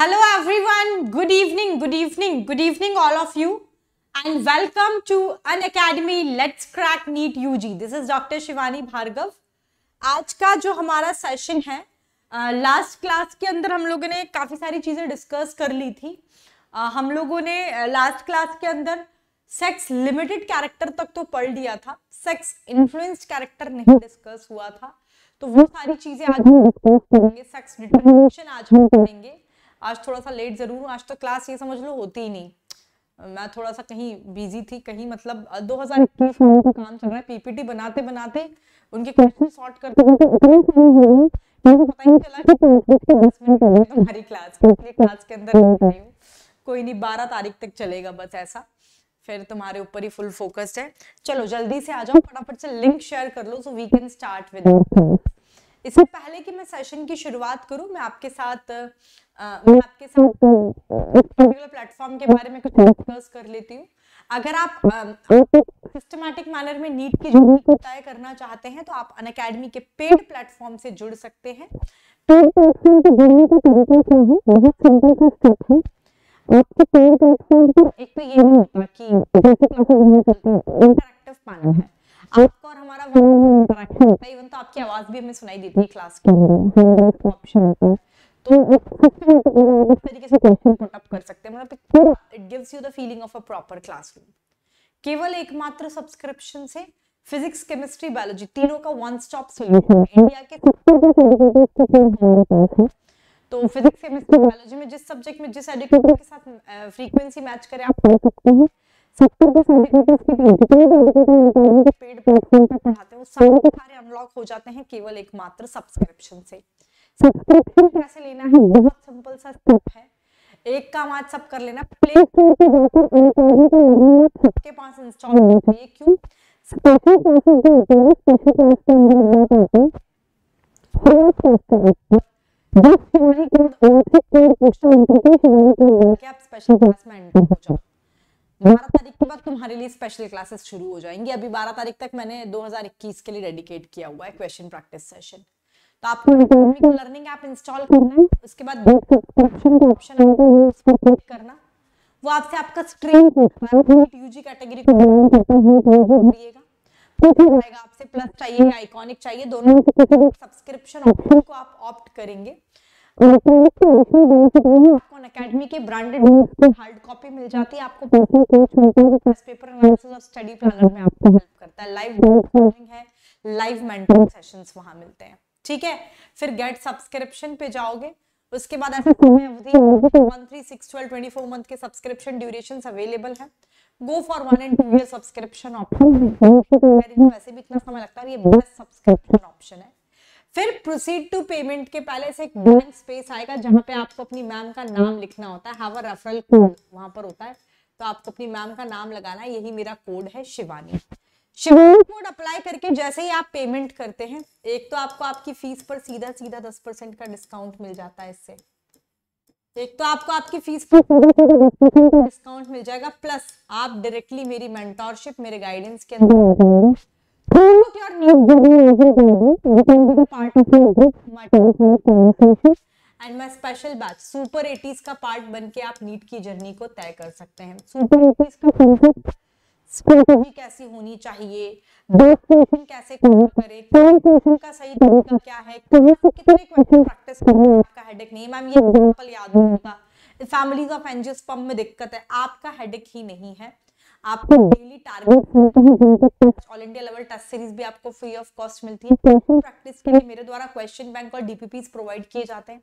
Hello everyone, good evening, good evening, good evening all of you and welcome to An Academy Let's Crack Neat UG. This is Dr. Shivani Bhargav. आज का जो हमारा session है last class के अंदर हम लोगों ने काफ़ी सारी चीज़ें डिस्कस कर ली थी uh, हम लोगों ने लास्ट क्लास के अंदर सेक्स लिमिटेड कैरेक्टर तक तो पढ़ लिया था सेक्स इन्फ्लुएंस्ड कैरेक्टर नहीं डिस्कस हुआ था तो वो सारी चीज़ें आज हम करेंगे आज थोड़ा सा लेट ज़रूर हूँ आज तो क्लास ये समझ लो होती ही नहीं मैं थोड़ा सा कहीं बिजी थी कहीं मतलब 2021 में काम चल रहा है पीपीटी बनाते बनाते उनके क्वेश्चन सॉर्ट करते करते इतनी समय हो गए कोई नहीं बारह तारीख तक चलेगा बस ऐसा फिर तुम्हारे ऊपर ही फुल फोकस्ड है चलो जल्दी से आ जाओ फटाफट से लिंक शेयर कर लो so we can start with इससे पहले कि मैं सेशन की शुरुआत करूं मैं आपके साथ मैं आपके साथ पर्टिकुलर प्लेटफॉर्म के बारे में कुछ डिस्कस कर लेती हूँ अगर आप सिस्टमैटिक मैनर में नीट की जर्नी तय करना चाहते हैं तो आप अन के पेड प्लेटफॉर्म से जुड़ सकते हैं पेड प्लेटफॉर्म से जुड़ने के तरीके क्या है बहुत सिंपल सा स्टेप है आपको पेड प्लेटफॉर्म पर एक तो ये नहीं होता कि जैसे क्लासेस में करते हैं इंटरेक्टिव पैनल है हाँ। आपका और हमारा इंटरेक्शन होता है इवन तो आपकी आवाज भी हमें सुनाई देती है क्लास के ऑप्शन है तो उस तरीके से क्वेश्चन पुट अप कर सकते हैं मतलब it gives you the feeling of a proper classroom केवल एकमात्र सब्सक्रिप्शन से फिजिक्स केमिस्ट्री बायोलॉजी तीनों का वन स्टॉप सोल्यूशन इंडिया के तो फिजिक्स केमिस्ट्री बायोलॉजी में जिस सब्जेक्ट में जिस एडिक्टर के साथ फ्रीक्वेंसी मैच करे आप पढ़ सकते हैं पेड पे पढ़ाते हैं वो सारे सारे अनलॉक हो जाते हैं केवल एकमात्र सब्सक्रिप्शन से सब्सक्रिप्शन कैसे लेना है बहुत सिंपल सा स्टेप है एक काम आज सब कर लेना प्ले स्टोर के जाकर इंटरनेट सबके पास इंस्टॉल होना चाहिए क्यों स्पेशल क्लासेस जो होते हैं स्पेशल क्लास के अंदर हम करते हैं फ्रेंड्स क्लास का एक जिस शिवानी कोड से कोड क्वेश्चन एंटर के शिवानी कोड लेके आप स्पेशल क्लास में एंटर हो जाओ बारह तारीख के बाद तुम्हारे लिए स्पेशल क्लासेस शुरू हो जाएंगी अभी बारह तारीख तक मैंने 2021 के लिए डेडिकेट किया हुआ है क्वेश्चन प्रैक्टिस सेशन तो आपको लर्निंग ऐप इंस्टॉल करना है उसके बाद ऑप्शन आपको करना वो आपसे आपका स्ट्रीम यूजी कैटेगरी को करिएगा आपसे प्लस चाहिए या आइकॉनिक चाहिए दोनों सब्सक्रिप्शन ऑप्शन को आप ऑप्ट करेंगे आपको के ब्रांडेड हार्ड कॉपी मिल जाती है आपको पेपर आपको लाइव लाइव मेंटरिंग सेशंस वहां मिलते हैं ठीक है फिर गेट सब्सक्रिप्शन पे जाओगे उसके बाद one three six twelve twenty four month के सब्सक्रिप्शन ड्यूरेशन अवेलेबल है go for one and two year subscription option वैसे भी इतना समय लगता है ये बेस्ट सब्सक्रिप्शन ऑप्शन है फिर प्रोसीड टू पेमेंट के पहले से एक ब्लैंक स्पेस आएगा जहां पे आपको अपनी मैम का नाम लिखना होता है रेफरल कोड वहां पर होता है तो आपको अपनी मैम का नाम लगाना है यही मेरा कोड है शिवानी शेड्यूल कोड अप्लाई करके जैसे ही आप पेमेंट करते हैं एक तो आपको आपकी फीस पर सीधा सीधा दस परसेंट का डिस्काउंट मिल जाता है इससे एक तो आपको आपकी फीस पर डिस्काउंट मिल जाएगा प्लस आप डायरेक्टली मेरी मेंटोरशिप मेरे गाइडेंस के अंदर and my special batch super eighties का पार्ट बन के आप नीट की जर्नी को तय कर सकते हैं सुपर एटीज का स्क्रूटिनी कैसी होनी चाहिए क्वेश्चन कैसे करें क्वेश्चन का सही तरीका क्या है कितने क्वेश्चन प्रैक्टिस करने आपका हेडेक नहीं मैम ये एग्जाम्पल याद होगा फैमिलीज ऑफ एंजियस एंजियोस्पर्म में दिक्कत है आपका हेडेक ही नहीं है आपको daily target all India level test series भी आपको फ्री ऑफ कॉस्ट मिलती है प्रैक्टिस hmm. के लिए मेरे द्वारा क्वेश्चन बैंक और डीपीपीज प्रोवाइड किए जाते हैं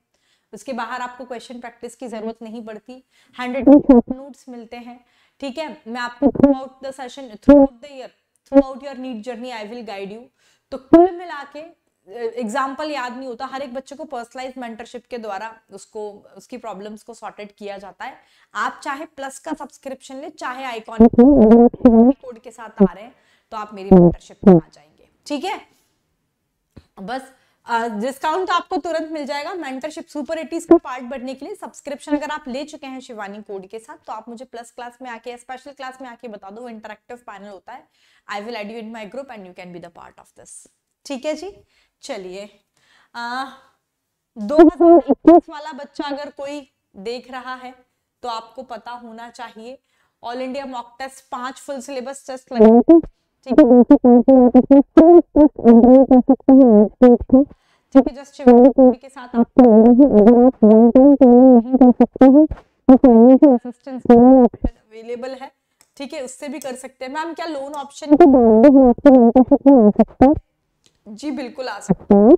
उसके बाहर आपको क्वेश्चन प्रैक्टिस की जरूरत नहीं पड़ती हंड्रेड नोट्स hmm. मिलते हैं ठीक है मैं आपको throughout the session throughout the year throughout your NEET journey I will guide you तो कुल मिला के एग्जाम्पल याद नहीं होता हर एक बच्चे को पर्सनलाइज मेंटरशिप के द्वारा उसको उसकी प्रॉब्लम्स को सॉर्टेड किया जाता है आप चाहे प्लस का सब्सक्रिप्शन ले चाहे आइकॉनिक कोड के साथ आ रहे हैं तो आप मेरी मेंटरशिप में आ जाएंगे ठीक है बस डिस्काउंट uh, आपको तुरंत मिल जाएगा मेंटरशिप सुपर एटीज का पार्ट बढ़ने के लिए सब्सक्रिप्शन अगर आप ले चुके हैं शिवानी कोड के साथ तो आप मुझे प्लस क्लास में आके स्पेशल क्लास में आके बता दो इंटरक्टिव पैनल होता है I will add you in my group and you can be the part of this ठीक है जी चलिए दो हजार वाला बच्चा अगर कोई देख रहा है तो आपको पता होना चाहिए ऑल इंडिया मॉक टेस्ट पांच फुल सिलेबस टेस्ट लगे ठीक है ठीक है ठीक है उससे भी कर सकते हैं मैम क्या लोन ऑप्शन जी बिल्कुल आ सकते हैं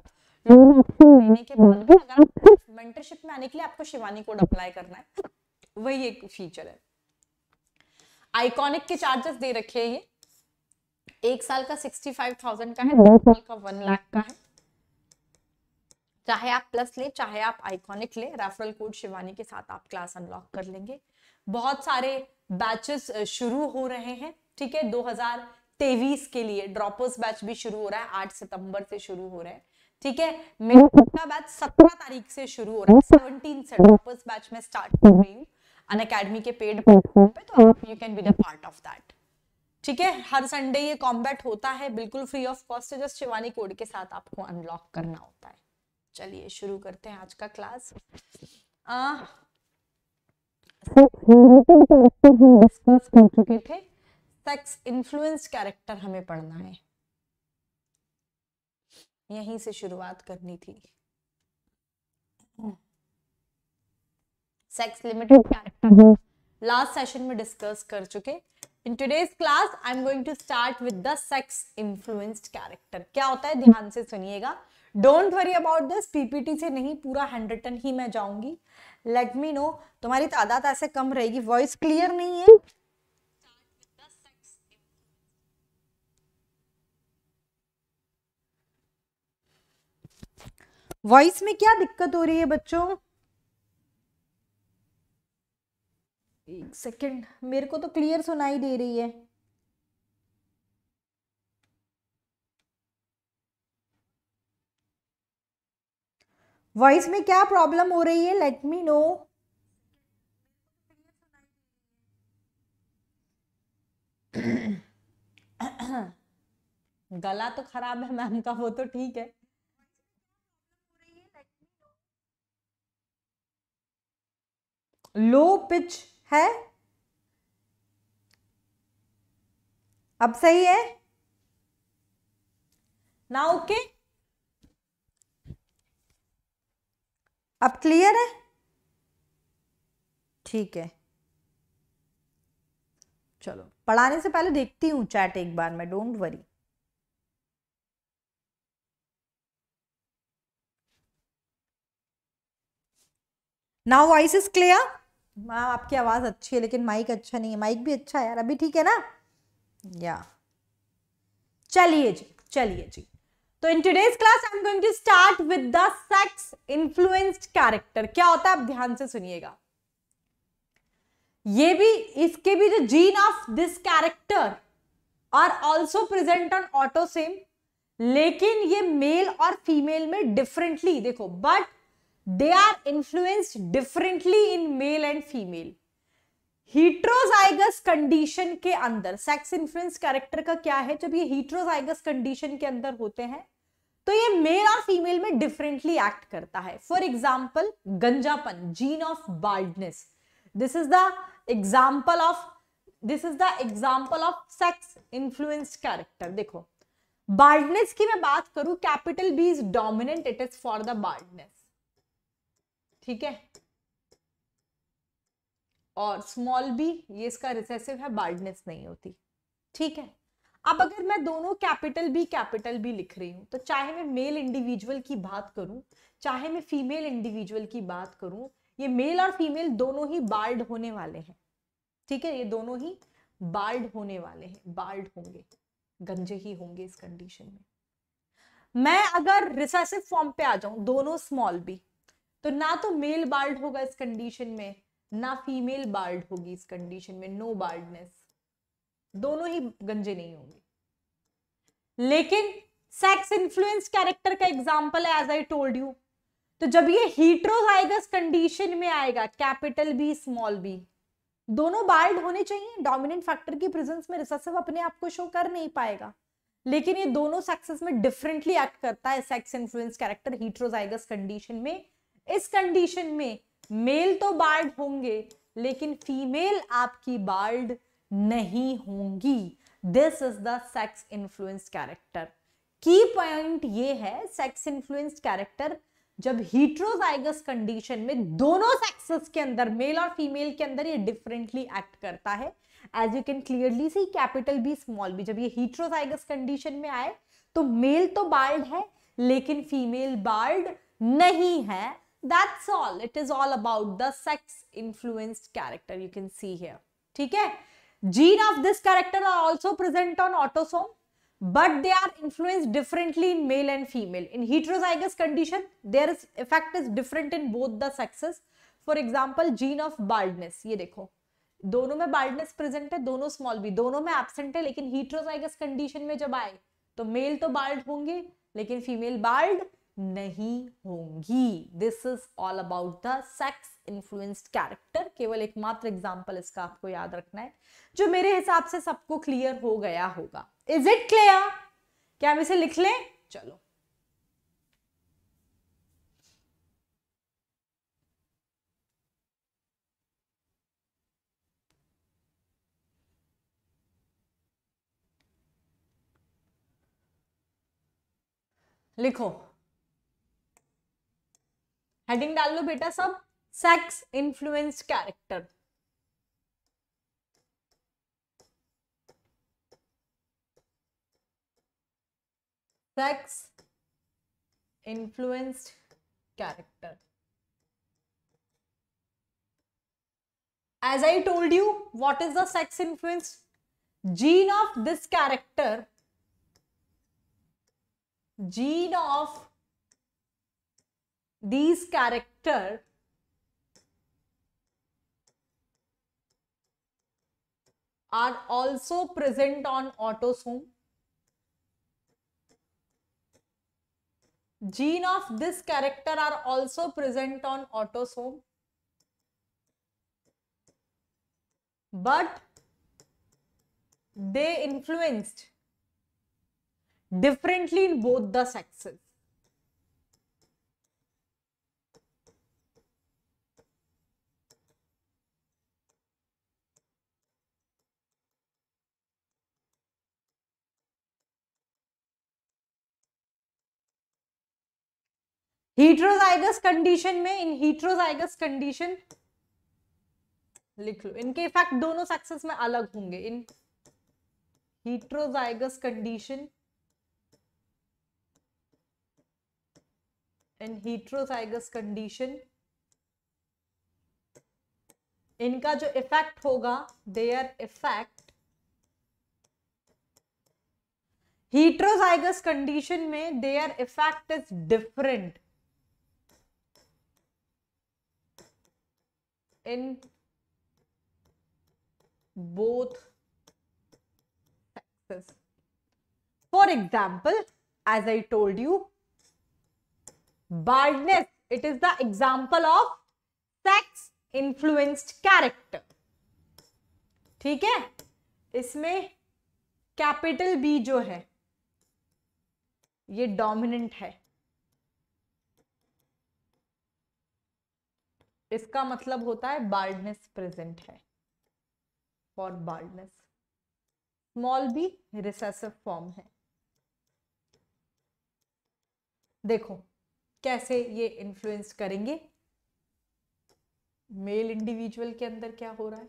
लोन ऑप्शन लेने के बाद भी अगर आप मेंटरशिप में आने के लिए आपको शिवानी कोड अप्लाई करना है वही एक फीचर है आइकॉनिक के चार्जेस दे रखे हैं ये एक साल का सिक्सटी फाइव थाउजेंड का है हाँ, दो साल का वन लाख का है चाहे आप प्लस ले चाहे आप आइकॉनिक ले रेफरल कोड शिवानी के साथ आप क्लास अनलॉक कर लेंगे बहुत सारे बैचेस शुरू हो रहे हैं ठीक है तेवीस के लिए ड्रॉपर्स बैच भी शुरू हो रहा है आठ सितंबर से शुरू हो रहा है ठीक है मेरे का बैच सत्रह तारीख से शुरू हो रहा है सेवनटीन से ड्रॉपर्स बैच में स्टार्ट कर रही हूँ अन अकेडमी के पेड पे तो you can be the part of that ठीक है हर संडे ये कॉम्बैट होता है बिल्कुल free of cost just Shivani code के साथ आपको अनलॉक करना होता है चलिए शुरू करते हैं आज का क्लास कर चुके थे सेक्स इन्फ्लुएंस कैरेक्टर हमें पढ़ना है यहीं से शुरुआत करनी थी sex limited character last session में डिस्कस कर चुके in today's class I am going to start with the sex influenced character क्या होता है ध्यान से सुनिएगा don't worry about this PPT से नहीं पूरा हैंड रिटन ही मैं जाऊंगी लेट मी नो तुम्हारी तादाद ऐसे कम रहेगी वॉइस क्लियर नहीं है वॉइस में क्या दिक्कत हो रही है बच्चों एक सेकेंड मेरे को तो क्लियर सुनाई दे रही है वॉइस में क्या प्रॉब्लम हो रही है लेट मी नो गला तो खराब है मैम का वो तो ठीक है लो पिच है अब सही है ना ओके okay? अब क्लियर है ठीक है चलो पढ़ाने से पहले देखती हूं चैट एक बार मैं don't worry now voice is clear ma'am आपकी आवाज़ अच्छी है लेकिन माइक अच्छा नहीं है माइक भी अच्छा है यार अभी ठीक है ना या चलिए जी चलिए जी तो in today's class I am going to start with the sex influenced character क्या होता है आप ध्यान से सुनिएगा ये भी इसके भी जो gene of this character are also present on autosome लेकिन ये मेल और फीमेल में डिफरेंटली देखो but they are influenced differently in male and female heterozygous condition के अंदर सेक्स इंफ्लुएंस कैरेक्टर का क्या है जब ये हीट्रोजाइगस कंडीशन के अंदर होते हैं तो ये मेल और फीमेल में डिफरेंटली एक्ट करता है फॉर एग्जाम्पल गंजापन gene of baldness this is the example of this is the example of sex influence character देखो बाल्डनेस की मैं बात करूं capital B is dominant it is for the baldness ठीक है और स्मॉल बी ये इसका रिसेसिव है बार्डनेस नहीं होती ठीक है अब अगर मैं दोनों कैपिटल बी कैपिटल बी लिख रही हूं तो चाहे मैं मेल इंडिविजुअल की बात करूं चाहे मैं फीमेल इंडिविजुअल की बात करूं ये मेल और फीमेल दोनों ही बार्ड होने वाले हैं ठीक है ये दोनों ही बार्ड होने वाले हैं बार्ड होंगे गंजे ही होंगे इस कंडीशन में मैं अगर रिसेसिव फॉर्म पे आ जाऊं दोनों स्मॉल बी तो ना तो मेल बाल्ड होगा इस कंडीशन में ना फीमेल बाल्ड होगी इस कंडीशन में नो बाल्डनेस दोनों ही गंजे नहीं होंगे लेकिन सेक्स इन्फ्लुएंस कैरेक्टर का एग्जांपल है एज आई टोल्ड यू तो जब ये हीट्रोजाइगस कंडीशन में आएगा कैपिटल बी स्मॉल बी दोनों बाल्ड होने चाहिए डोमिनेंट फैक्टर की प्रेजेंस में रिसेसिव अपने आप को शो कर नहीं पाएगा लेकिन ये दोनों सेक्सेस में डिफरेंटली एक्ट करता है sex influence character heterozygous condition में इस कंडीशन में मेल तो बार्ड होंगे लेकिन फीमेल आपकी बार्ड नहीं होंगी this is the sex influence character की पॉइंट ये है सेक्स इन्फ्लुएंस कैरेक्टर जब हीट्रोजाइगस कंडीशन में दोनों सेक्सेस के अंदर मेल और फीमेल के अंदर ये डिफरेंटली एक्ट करता है as you can clearly see capital B small B जब ये हीट्रोजाइगस कंडीशन में आए तो मेल तो बाल्ड है लेकिन फीमेल बाल्ड नहीं है that's all it is all about the sex influenced character you can see here ठीक है gene of this character are also present on autosome but they are influenced differently in male and female in heterozygous condition their effect is different in both the sexes for example gene of baldness ये देखो दोनों में baldness present है दोनों small B दोनों में absent है लेकिन हीट्रोजाइगस कंडीशन में जब आए तो मेल तो बाल्ड होंगे लेकिन फीमेल बाल्ड नहीं होंगी this is all about the sex influenced character केवल एकमात्र एग्जाम्पल इसका आपको याद रखना है जो मेरे हिसाब से सबको क्लियर हो गया होगा इज इट क्लियर क्या हम इसे लिख लें चलो लिखो हेडिंग डाल लो बेटा सब sex influence character sex influenced character as I told you what is the sex influence gene of this character gene of these character are also present on autosome. Gene of this character are also present on autosome. But they influenced differently in both the sexes. Heterozygous condition में in heterozygous condition लिख लो इनके effect दोनों sexes में अलग होंगे in heterozygous condition in heterozygous condition इनका जो effect होगा देयर इफेक्ट हीट्रोजाइगस कंडीशन में their effect is different in both sexes. For example, as I told you, baldness, it is the example of sex influenced character. theek hai isme capital b jo hai ye dominant hai इसका मतलब होता है baldness present है for baldness small भी recessive form है देखो कैसे ये इन्फ्लुएंस करेंगे मेल इंडिविजुअल के अंदर क्या हो रहा है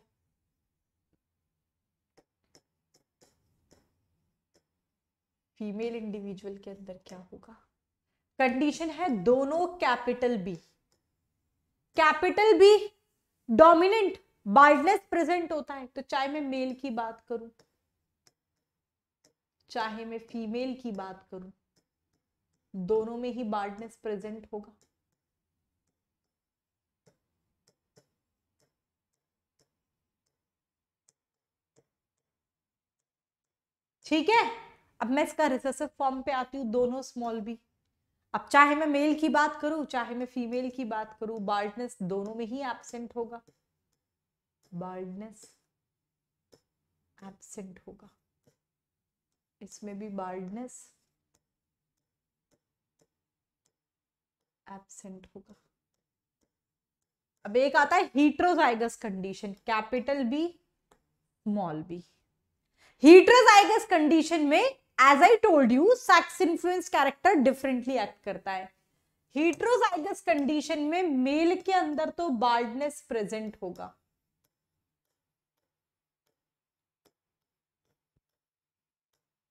फीमेल इंडिविजुअल के अंदर क्या होगा कंडीशन है दोनों capital B capital B dominant बाइजनेस प्रेजेंट होता है तो चाहे मैं मेल की बात करूं चाहे मैं फीमेल की बात करूं दोनों में ही बार्डनेस प्रेजेंट होगा ठीक है अब मैं इसका रिसेसिव फॉर्म पे आती हूँ दोनों स्मॉल बी अब चाहे मैं मेल की बात करूं चाहे मैं फीमेल की बात करूं बाल्डनेस दोनों में ही एबसेंट होगा बाल्डनेस एबसेंट होगा इसमें भी बाल्डनेस एबसेंट होगा अब एक आता है heterozygous condition capital B small B heterozygous condition में as I told you sex influence character differently act करता है हीट्रोजाइगस कंडीशन में मेल के अंदर तो बाल्डनेस प्रेजेंट होगा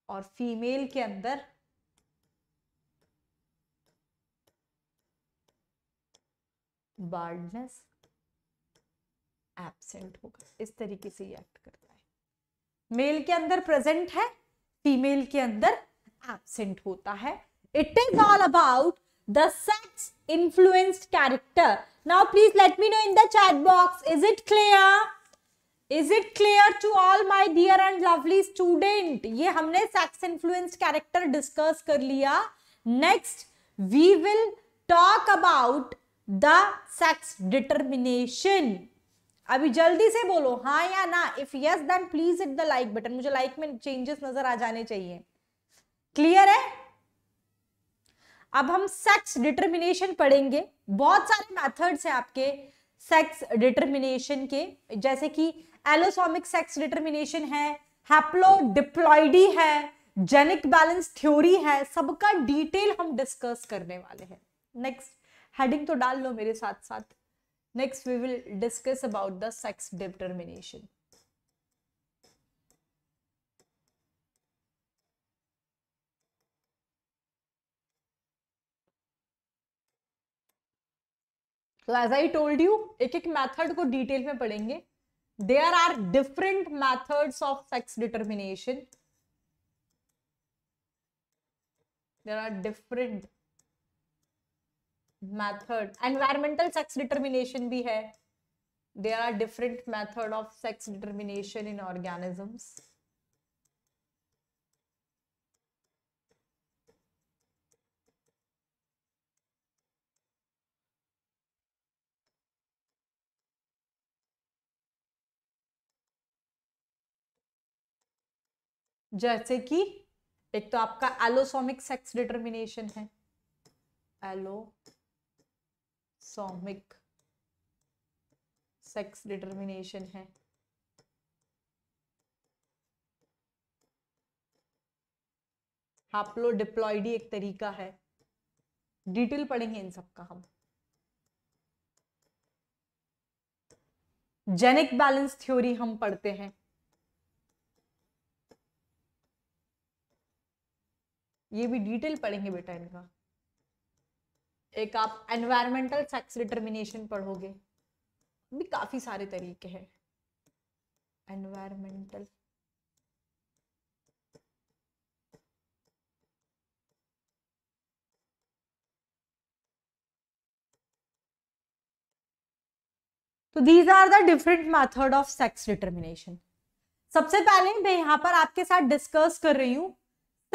और फीमेल के अंदर बाल्डनेस एब्सेंट होगा इस तरीके से ये एक्ट करता है मेल के अंदर प्रेजेंट है फीमेल के अंदर एबसेंट होता है it is all about the sex influenced character now please let me know in the chat box is it clear is it clear to all my dear and lovely student ये हमने sex influence character discuss कर लिया next we will talk about the sex determination अभी जल्दी से बोलो हाँ या ना if yes then please hit the like button मुझे लाइक में चेंजेस नजर आ जाने चाहिए क्लियर है अब हम सेक्स डिटर्मिनेशन पढ़ेंगे बहुत सारे मेथड्स हैं आपके सेक्स डिटर्मिनेशन के जैसे कि एलोसोमिक सेक्स डिटर्मिनेशन है हैप्लोडिप्लॉइडी है जेनिक बैलेंस थ्योरी है सबका डिटेल हम डिस्कस करने वाले हैं नेक्स्ट हेडिंग तो डाल लो मेरे साथ साथ Next, we will discuss about the sex determination. तो एज आई टोल्ड यू एक एक मेथड को डिटेल में पढ़ेंगे there are different methods of sex determination there are different method environmental sex determination भी है they are different method of sex determination in organisms जैसे कि एक तो आपका एलोसोमिक सेक्स डिटर्मिनेशन है एलो सोमिक सेक्स डिटर्मिनेशन है हाप्लोडिप्लॉइडी एक तरीका है डिटेल पढ़ेंगे इन सब का हम जेनिक बैलेंस थ्योरी हम पढ़ते हैं ये भी डिटेल पढ़ेंगे बेटा इनका एक आप एनवायरमेंटल सेक्स डिटर्मिनेशन पढ़ोगे भी काफी सारे तरीके हैं एनवायरमेंटल तो these are the different method of sex determination सबसे पहले मैं यहां पर आपके साथ डिस्कस कर रही हूं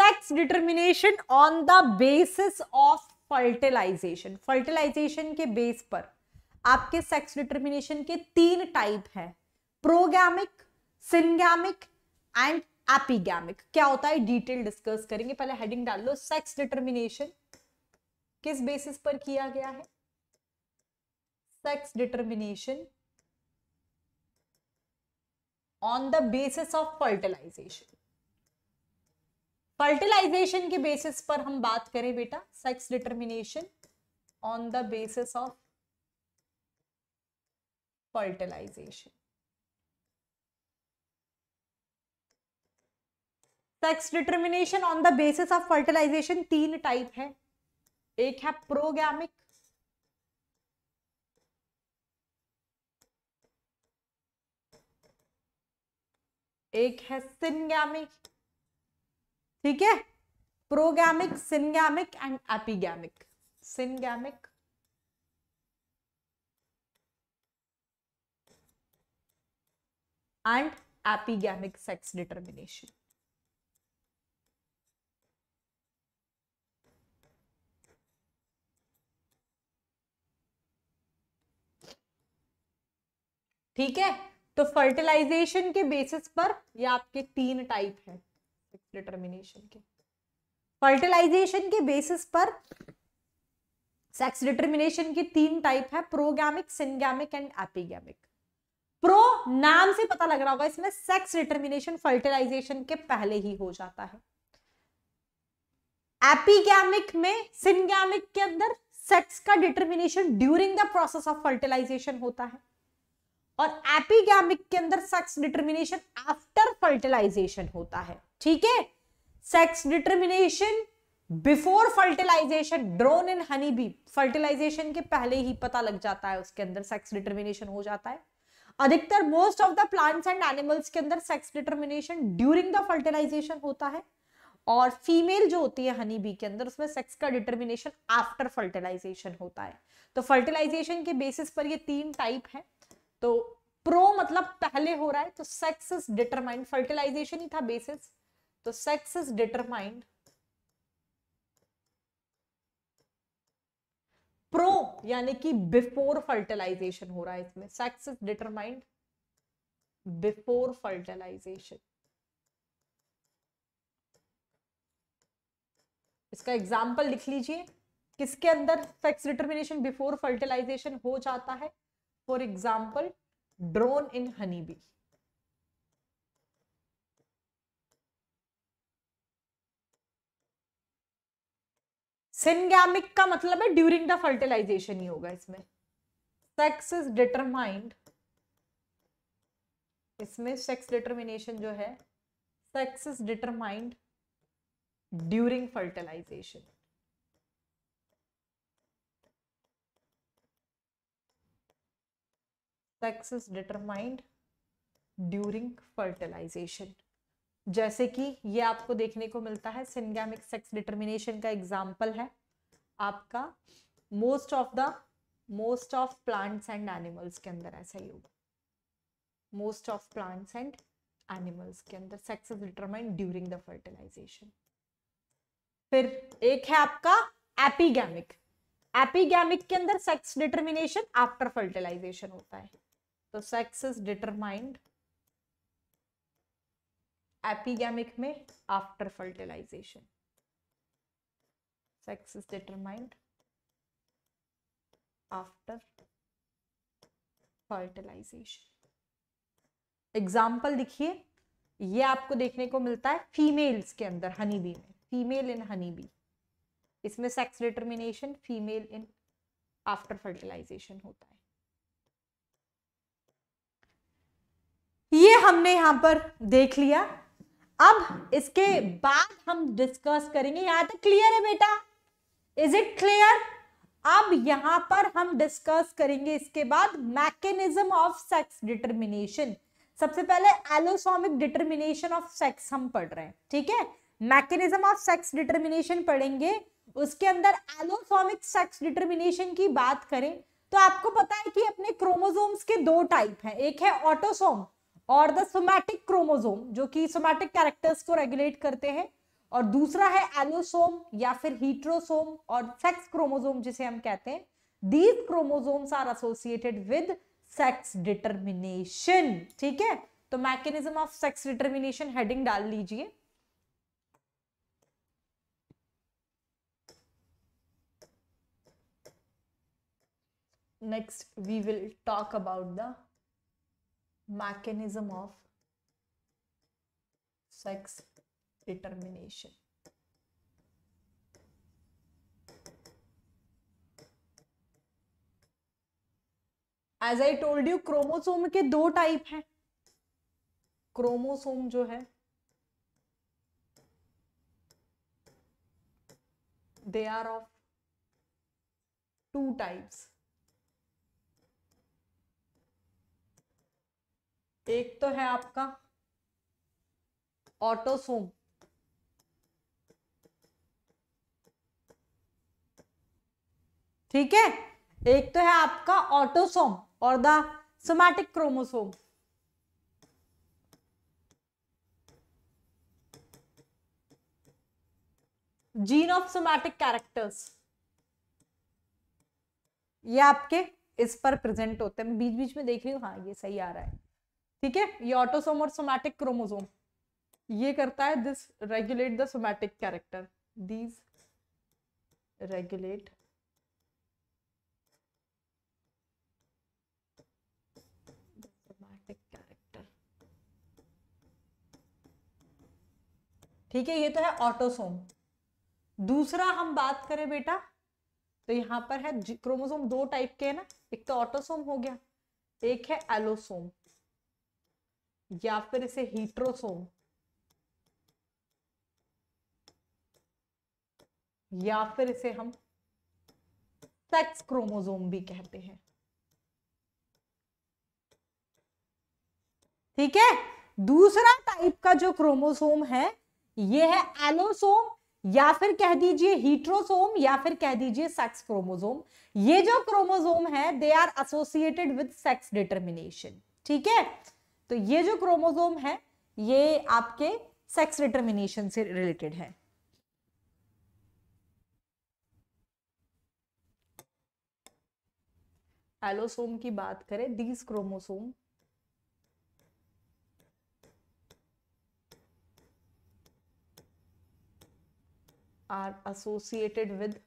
sex determination on the basis of fertilization fertilization के बेस पर आपके सेक्स डिटर्मिनेशन के तीन टाइप हैं प्रोगिक सिनगैमिक एंड एपीगैमिक क्या होता है डिटेल डिस्कस करेंगे पहले हेडिंग डाल लो सेक्स डिटर्मिनेशन किस बेसिस पर किया गया है sex determination on the basis of fertilization fertilization के बेसिस पर हम बात करें बेटा sex determination on the basis of fertilization sex determination on the basis of fertilization तीन टाइप है एक है प्रोग्रामिक एक है सिनगैमिक ठीक है progamic syngamic and epigamic syngamic and epigamic sex determination ठीक है तो फर्टिलाइजेशन के बेसिस पर ये आपके तीन टाइप है डिटर्मिनेशन के फर्टिलाइजेशन के बेसिस पर सेक्स डिटर्मिनेशन के तीन टाइप है progamic syngamic and epigamic pro नाम से पता लग रहा होगा इसमें सेक्स डिटर्मिनेशन फर्टिलाइजेशन के पहले ही हो जाता है एपीगैमिक में सिनगैमिक के अंदर सेक्स का determination during the process of fertilization होता है और एपीगैमिक के अंदर सेक्स डिटर्मिनेशन आफ्टर फर्टिलाइजेशन होता है ठीक है sex determination before fertilization drone in honey bee fertilization के पहले ही पता लग जाता है उसके अंदर सेक्स डिटर्मिनेशन हो जाता है अधिकतर most of the plants and animals के अंदर sex determination during the fertilization होता है और फीमेल जो होती है हनी बी के अंदर उसमें सेक्स का डिटर्मिनेशन आफ्टर फर्टिलाइजेशन होता है तो फर्टिलाइजेशन के बेसिस पर ये तीन टाइप है तो प्रो मतलब पहले हो रहा है तो सेक्स इज डिटरमाइंड फर्टिलाइजेशन ही था बेसिस तो सेक्स इज डिटरमाइंड प्रो यानी कि बिफोर फर्टिलाइजेशन हो रहा है इसमें sex is determined before fertilization इसका एग्जाम्पल लिख लीजिए किसके अंदर सेक्स डिटरमिनेशन बिफोर फर्टिलाइजेशन हो जाता है for example drone in honey bee syngamic का मतलब है ड्यूरिंग द फर्टिलाइजेशन ही होगा इसमें सेक्स इज डिटरमाइंड इसमें सेक्स डिटरमिनेशन जो है sex is determined during fertilization sex is determined during fertilization जैसे कि ये आपको देखने को मिलता है सिंगामिक सेक्स डिटर्मिनेशन का एग्जाम्पल है आपका most of the most of plants and animals के अंदर ऐसा ही होगा most of plants and animals के अंदर sex is determined during the fertilization फिर एक है आपका एपीगैमिक एपीगैमिक के अंदर सेक्स डिटर्मिनेशन आफ्टर फर्टिलाइजेशन होता है तो सेक्स इज डिटरमाइंड एपिगेमिक में after fertilization sex is determined after fertilization example देखिए ये आपको देखने को मिलता है फीमेल्स के अंदर हनी बी में फीमेल इन हनी बी इसमें sex determination female in after fertilization होता है ये हमने यहां पर देख लिया अब इसके बाद हम डिस्कस करेंगे यहां तक क्लियर है बेटा इज इट क्लियर अब यहां पर हम डिस्कस करेंगे इसके बाद मैकेनिज्म ऑफ सेक्स डिटर्मिनेशन सबसे पहले एलोसॉमिक डिटर्मिनेशन ऑफ सेक्स हम पढ़ रहे हैं ठीक है मैकेनिज्म ऑफ सेक्स डिटर्मिनेशन पढ़ेंगे उसके अंदर एलोसॉमिक सेक्स डिटर्मिनेशन की बात करें तो आपको पता है कि अपने क्रोमोसोम्स के दो टाइप हैं एक है ऑटोसोम और द सोमैटिक क्रोमोजोम जो कि सोमैटिक कैरेक्टर्स को रेगुलेट करते हैं और दूसरा है एलोसोम या फिर हीट्रोसोम और सेक्स क्रोमोजोम जिसे हम कहते हैं these chromosomes are associated with sex determination ठीक है तो mechanism of sex determination heading डाल लीजिए next we will talk about the mechanism of sex determination as I told you chromosome के दो टाइप हैं क्रोमोसोम जो है they are of two types एक तो है आपका ऑटोसोम ठीक है एक तो है आपका ऑटोसोम और the somatic chromosome gene of somatic characters ये आपके इस पर प्रेजेंट होते हैं बीच बीच में देख रही हूँ हाँ ये सही आ रहा है ठीक है ये ऑटोसोम और सोमैटिक क्रोमोसोम ये करता है this regulate the somatic character these regulate ठीक है ये तो है ऑटोसोम दूसरा हम बात करें बेटा तो यहां पर है क्रोमोसोम दो टाइप के है ना एक तो ऑटोसोम हो गया एक है एलोसोम या फिर इसे हीट्रोसोम या फिर इसे हम सेक्स क्रोमोजोम भी कहते हैं ठीक है दूसरा टाइप का जो क्रोमोसोम है ये है एलोसोम या फिर कह दीजिए हीट्रोसोम या फिर कह दीजिए सेक्स क्रोमोसोम ये जो क्रोमोसोम है they are associated with sex determination ठीक है तो ये जो क्रोमोजोम है ये आपके सेक्स डिटर्मिनेशन से रिलेटेड है एलोसोम की बात करें these chromosome are associated with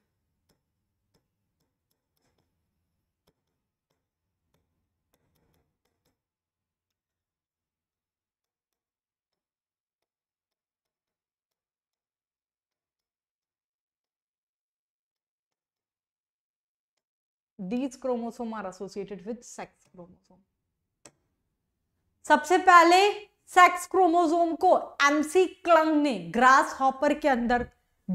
these chromosome are associated with sex chromosome सबसे पहले सेक्स क्रोमोसोम को एमसी क्लंग ने ग्रास हॉपर के अंदर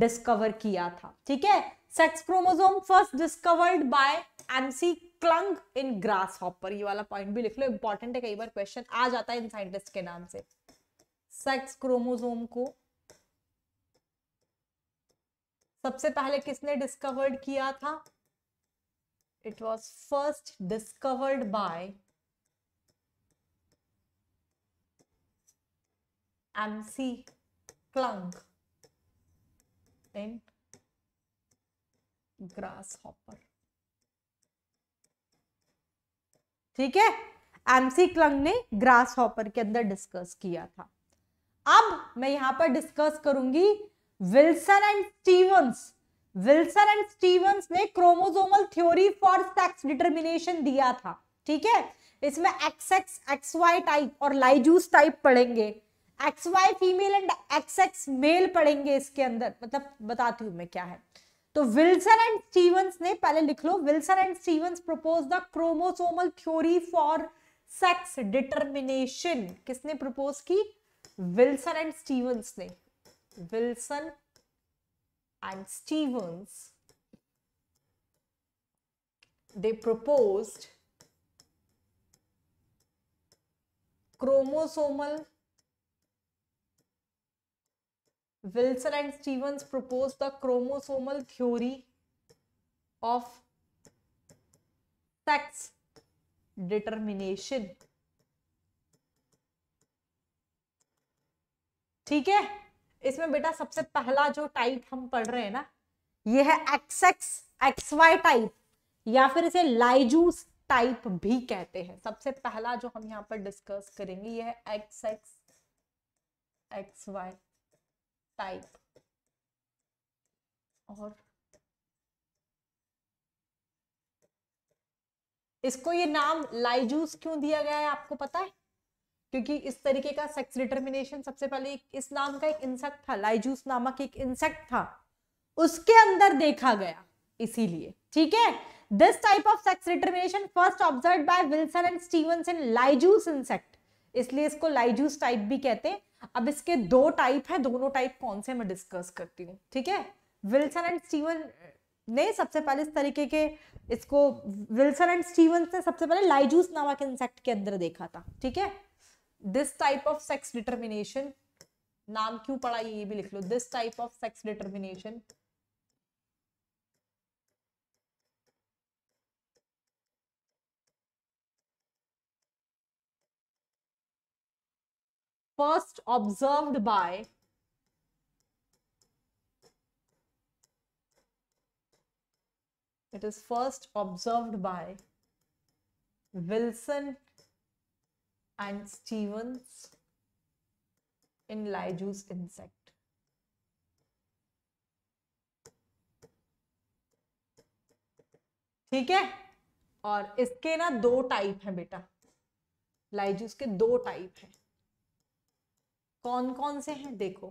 डिस्कवर किया था ठीक है sex chromosome first discovered by McClung in grasshopper ये वाला पॉइंट भी लिख लो इंपॉर्टेंट है कई बार क्वेश्चन आ जाता है इन साइंटिस्ट के नाम से सेक्स क्रोमोसोम को सबसे पहले किसने डिस्कवर्ड किया था It was first discovered by C. Planck in grasshopper. ठीक है एमसी क्लंग ने ग्रास हॉपर के अंदर डिस्कस किया था अब मैं यहां पर डिस्कस करूंगी Wilson and Stevens Wilson and Stevens ने chromosomal theory for sex determination दिया था ठीक है इसमें X X X Y type और लाइजूस टाइप पढ़ेंगे X Y female and X X male पढ़ेंगे इसके अंदर मतलब बताती हूं मैं क्या है तो विल्सन एंड स्टीवंस ने पहले लिख लो Wilson and Stevens propose the chromosomal theory for sex determination किसने प्रपोज की विल्सन एंड स्टीवंस ने Wilson and Stevens, they proposed chromosomal Wilson and Stevens proposed the chromosomal theory of sex determination ठीक है इसमें बेटा सबसे पहला जो टाइप हम पढ़ रहे हैं ना ये है X X X Y type या फिर इसे लाइजूस टाइप भी कहते हैं सबसे पहला जो हम यहाँ पर डिस्कस करेंगे ये है X X X Y type और इसको ये नाम लाइजूस क्यों दिया गया है आपको पता है क्योंकि इस तरीके का सेक्स डिटर्मिनेशन सबसे पहले एक नाम का एक इंसेक्ट था लाइजूस नामक एक इंसेक्ट था उसके अंदर देखा गया इसीलिए ठीक है this type of sex determination first observe by Wilson and Stevens in Lygaeus insect इसलिए इसको लाइजूस टाइप भी कहते हैं अब इसके दो टाइप है दोनों टाइप कौन से मैं डिस्कस करती हूँ ठीक है विल्सन एंड स्टीवन ने सबसे पहले इस तरीके के इसको विल्सन एंड स्टीवन ने सबसे पहले लाइजूस नामक इंसेक्ट के अंदर देखा था ठीक है this type of sex determination नाम क्यों पड़ा ये भी लिख लो this type of sex determination first observed by it is first observed by Wilson and Stevens in Liju's insect. ठीक है और इसके ना दो टाइप है बेटा लाइजूस के दो टाइप है कौन कौन से हैं देखो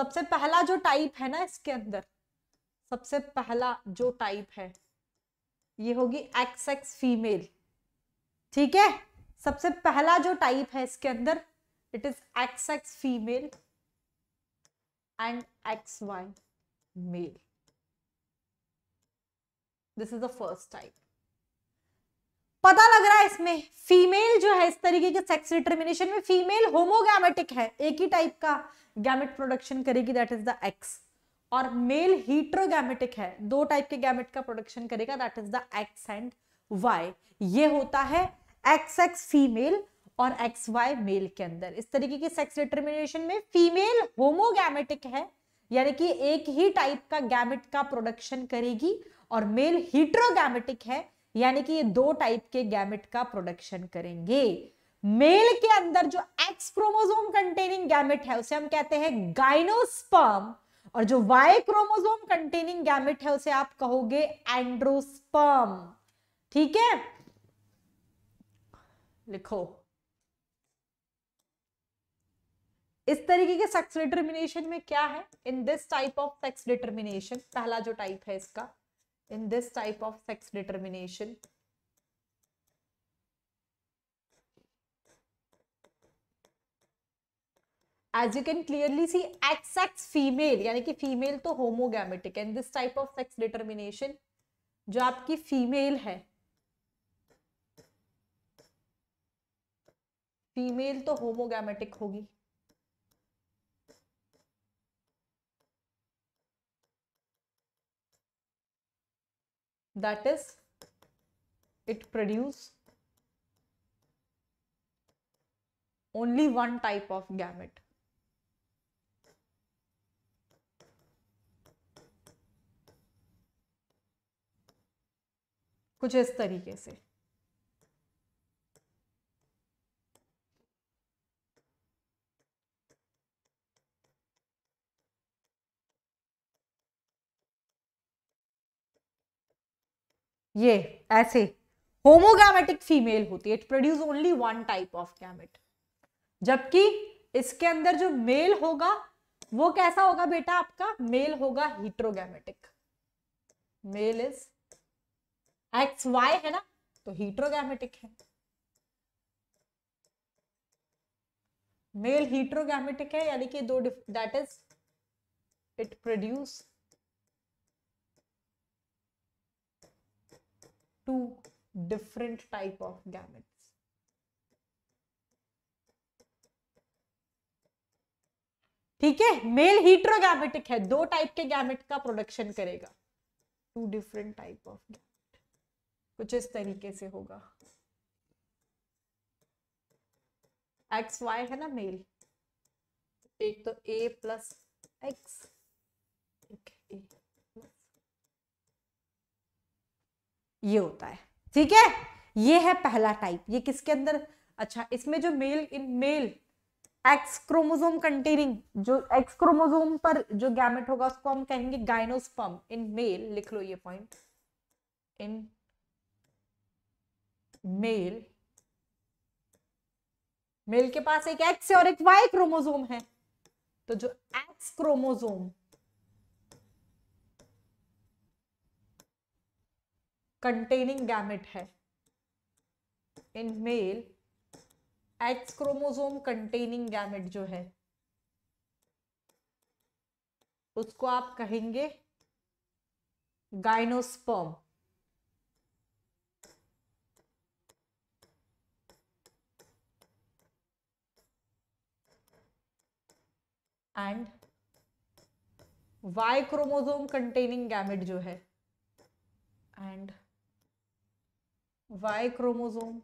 सबसे पहला जो टाइप है ना इसके अंदर सबसे पहला जो टाइप है ये होगी एक्स एक्स फीमेल ठीक है सबसे पहला जो टाइप है इसके अंदर it is X X female and X Y male this is the first type पता लग रहा है इसमें फीमेल जो है इस तरीके के सेक्स डिटर्मिनेशन में फीमेल होमोगैमेटिक है एक ही टाइप का गैमेट प्रोडक्शन करेगी दैट इज द एक्स और मेल हीट्रोगैमेटिक है दो टाइप के गैमेट का प्रोडक्शन करेगा that is the X and Y ये होता है एक्स एक्स फीमेल और एक्स वाई मेल के अंदर इस तरीके की सेक्स डिटर्मिनेशन में फीमेल होमोगैमेटिक है यानी कि एक ही टाइप का गैमेट का प्रोडक्शन करेगी और मेल हीट्रोगैमेटिक है यानी कि ये दो टाइप के गैमेट का प्रोडक्शन करेंगे मेल के अंदर जो एक्स क्रोमोसोम कंटेनिंग गैमेट है उसे हम कहते हैं गाइनोस्पर्म और जो वाई क्रोमोसोम कंटेनिंग गैमेट है उसे आप कहोगे एंड्रोस्पर्म ठीक है लिखो इस तरीके के सेक्स डिटर्मिनेशन में क्या है in this type of sex determination पहला जो टाइप है इसका in this type of sex determination as you can clearly see X X female यानी कि फीमेल तो homogametic in this type of sex determination जो आपकी फीमेल है फीमेल तो होमोगैमेटिक होगी that is it produce only one type of gamete कुछ इस तरीके से ये ऐसे होमोगैमेटिक फीमेल होती है it produce only one type of gamete जबकि इसके अंदर जो मेल होगा वो कैसा होगा बेटा आपका मेल होगा heterogametic male is X Y है ना तो हीट्रोगैमेटिक है मेल हीट्रोगैमेटिक है यानी कि दो that is it produce two different type of gametes. ठीक है मेल हीट्रोगैमेटिक है दो टाइप के गैमेट का प्रोडक्शन करेगा two different type of gamete कुछ इस तरीके से होगा एक्स वाई है ना मेल एक तो ए प्लस एक्स एक ए ये होता है ठीक है ये है पहला टाइप ये किसके अंदर अच्छा इसमें जो male in male X chromosome containing जो एक्स क्रोमोजोम पर जो गैमेट होगा उसको हम कहेंगे गायनोस्पर्म इन मेल लिख लो ये पॉइंट इन मेल मेल के पास एक एक्स और एक वाई क्रोमोजोम है तो जो एक्स क्रोमोजोम कंटेनिंग गैमेट है in male X chromosome containing gamete जो है उसको आप कहेंगे gynosperm and Y chromosome containing gamete जो है and Y chromosome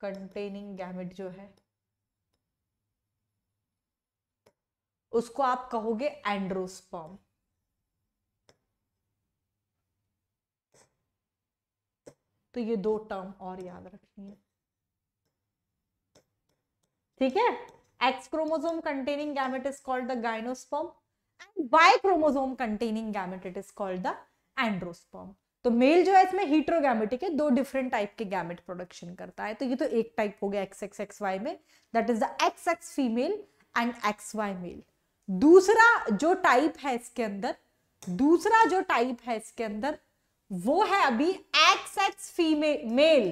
containing gamete जो है उसको आप कहोगे एंड्रोस्पर्म तो ये दो टर्म और याद रखनी है ठीक है X chromosome containing gamete is called the gynosperm and Y chromosome containing gamete it is called the androsperm तो मेल जो है इसमें हीट्रोगैमेटिक है दो डिफरेंट टाइप के गैमेट प्रोडक्शन करता है तो ये तो एक टाइप हो गया एक्स एक्स एक्स वाई में that is the X X female and X Y male दूसरा जो टाइप है इसके अंदर दूसरा जो टाइप है इसके अंदर वो है अभी X X female male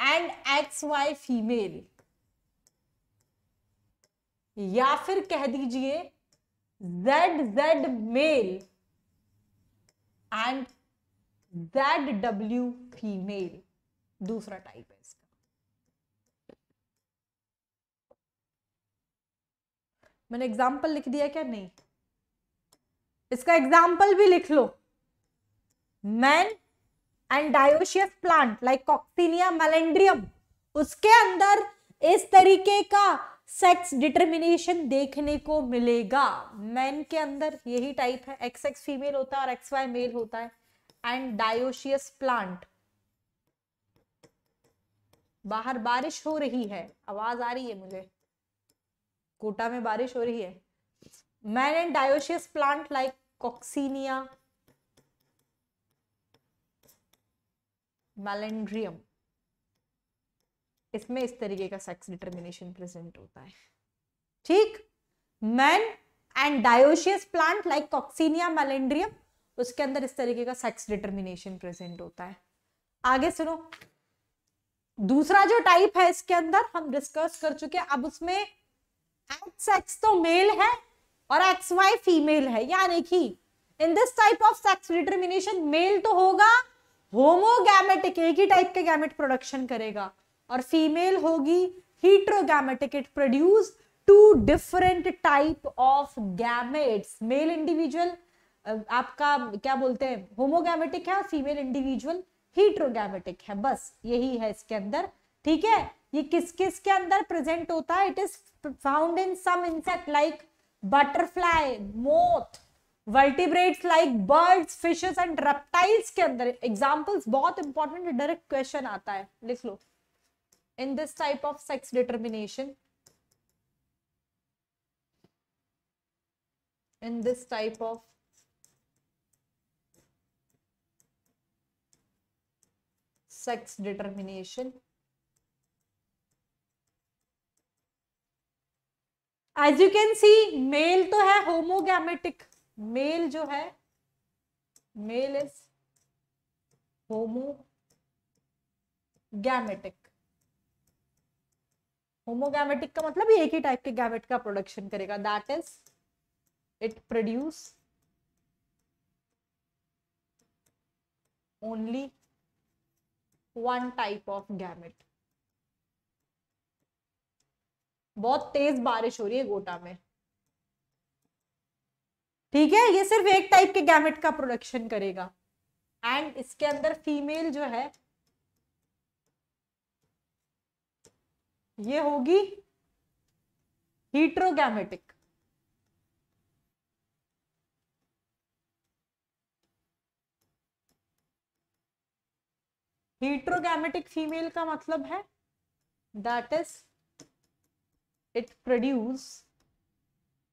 and X Y female या फिर कह दीजिए Z Z male and Z W female दूसरा टाइप है इसका मैंने एग्जाम्पल लिख दिया क्या नहीं इसका एग्जाम्पल भी लिख लो man and dioecious plant like Coccinia Melandrium उसके अंदर इस तरीके का सेक्स डिटर्मिनेशन देखने को मिलेगा मैन के अंदर यही टाइप है एक्स एक्स फीमेल होता है और एक्स वाई मेल होता है एंड डायोशियस प्लांट बाहर बारिश हो रही है आवाज आ रही है मुझे कोटा में बारिश हो रही है man and dioecious plant like Coccinia Melandrium इसमें इस तरीके का सेक्स डिटर्मिनेशन प्रेजेंट होता है ठीक man and dioecious plant like Coccinia Melandrium उसके अंदर इस तरीके का सेक्स डिटर्मिनेशन प्रेजेंट होता है आगे सुनो दूसरा जो टाइप है इसके अंदर हम डिस्कस कर चुके अब उसमें एक्स एक्स तो मेल है और एक्स वाई फीमेल है यानी कि in this type of sex determination male तो होगा होमोगैमेटिक एक ही टाइप के गैमेट प्रोडक्शन करेगा और फीमेल होगी heterogametic it produce two different type of gametes male individual आपका क्या बोलते हैं होमोगैमेटिक है फीमेल इंडिविजुअल हीट्रोगैमेटिक है बस यही है इसके अंदर ठीक है ये किस किस के अंदर प्रेजेंट होता है it is found in some insect like butterfly moth vertebrates like birds fishes and reptiles के अंदर एग्जांपल्स बहुत इंपॉर्टेंट डायरेक्ट क्वेश्चन आता है लिख लो in this type of sex determination in this type of sex determination as you can see male तो है homogametic mail जो है मेल इज होमोगैमेटिक होमोगैमेटिक का मतलब एक ही टाइप के गैमेट का प्रोडक्शन करेगा that is it produce only one type of gamete बहुत तेज बारिश हो रही है गोटा में ठीक है ये सिर्फ एक टाइप के गैमेट का प्रोडक्शन करेगा एंड इसके अंदर फीमेल जो है ये होगी हीट्रोगैमेटिक हीट्रोगैमेटिक फीमेल का मतलब है दैट इज इट प्रोड्यूस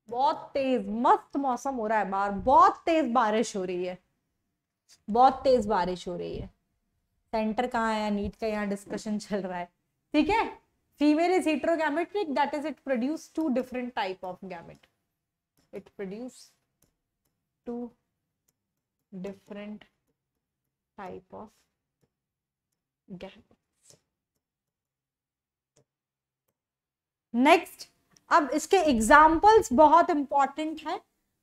बहुत तेज मस्त मौसम हो रहा है बाहर बहुत तेज बारिश हो रही है बहुत तेज बारिश हो रही है सेंटर कहाँ है नीट का यहाँ डिस्कशन चल रहा है ठीक है female is heterogametric that is it produce two different type of gamete it produce two different type of gametes next अब इसके एग्जाम्पल्स बहुत इंपॉर्टेंट हैं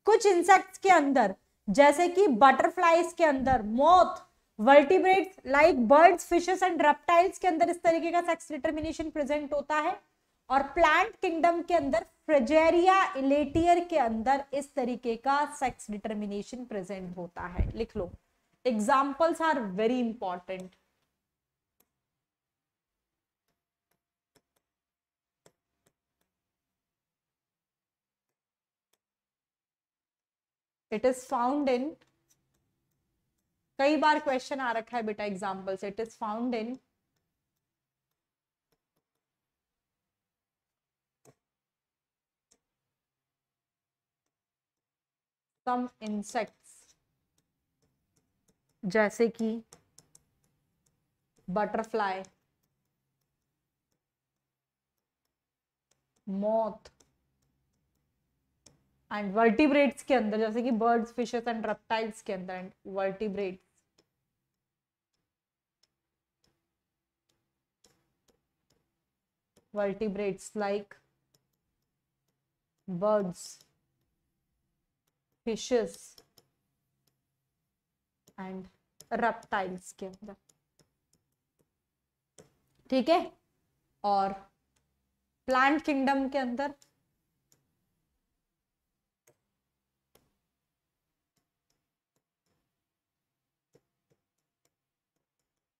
कुछ इंसेक्ट्स के अंदर जैसे कि बटरफ्लाइज के अंदर moth vertebrate like birds fishes and reptiles के अंदर इस तरीके का सेक्स डिटर्मिनेशन प्रेजेंट होता है और प्लांट किंगडम के अंदर फ्रेजेरिया इलेटियर के अंदर इस तरीके का सेक्स डिटर्मिनेशन प्रेजेंट होता है लिख लो examples are very important it is found in कई बार क्वेश्चन आ रखा है बेटा एग्जाम्पल से it is found in some insects जैसे कि बटरफ्लाई मौत एंड वर्टिब्रेट्स के अंदर जैसे कि बर्ड्स फिशेस एंड रेप्टाइल्स के अंदर and vertebrates vertebrates like birds, fishes and reptiles के अंदर ठीक है और प्लांट किंगडम के अंदर